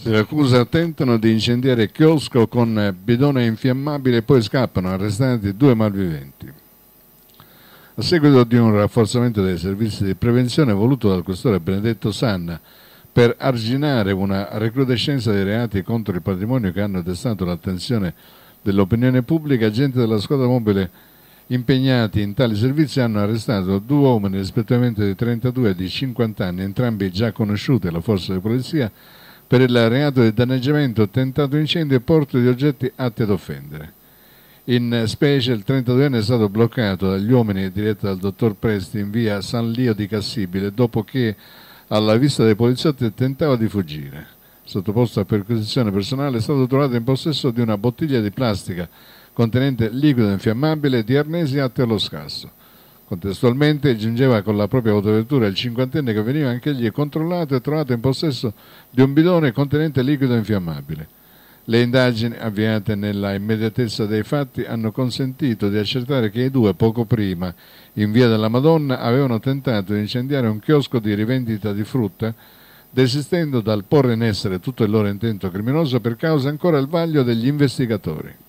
Siracusa tentano di incendiare chiosco con eh, bidone infiammabile e poi scappano arrestati due malviventi. A seguito di un rafforzamento dei servizi di prevenzione voluto dal questore Benedetto Sanna per arginare una recrudescenza dei reati contro il patrimonio che hanno destato l'attenzione dell'opinione pubblica, agenti della squadra mobile impegnati in tali servizi hanno arrestato due uomini rispettivamente di 32 e di 50 anni, entrambi già conosciuti alla forza di polizia, per il reato di danneggiamento, tentato incendio e porto di oggetti atti ad offendere. In specie il 32enne è stato bloccato dagli uomini diretti dal dottor Presti in via San Lio di Cassibile dopo che alla vista dei poliziotti tentava di fuggire. Sottoposto a perquisizione personale è stato trovato in possesso di una bottiglia di plastica contenente liquido infiammabile e di arnesi atti allo scasso. Contestualmente giungeva con la propria autovettura il cinquantenne che veniva anch'egli controllato e trovato in possesso di un bidone contenente liquido infiammabile. Le indagini avviate nella immediatezza dei fatti hanno consentito di accertare che i due poco prima, in via della Madonna, avevano tentato di incendiare un chiosco di rivendita di frutta, desistendo dal porre in essere tutto il loro intento criminoso per causa ancora al vaglio degli investigatori.